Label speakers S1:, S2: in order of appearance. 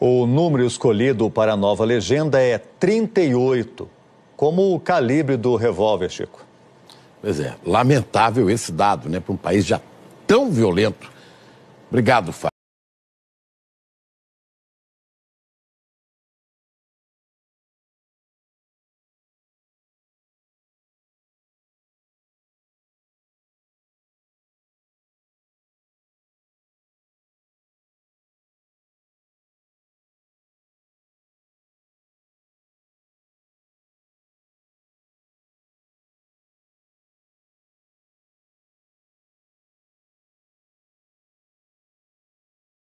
S1: O número escolhido para a nova legenda é 38, como o calibre do revólver, Chico. Pois é, lamentável esse dado, né, para um
S2: país já tão violento. Obrigado, Fábio.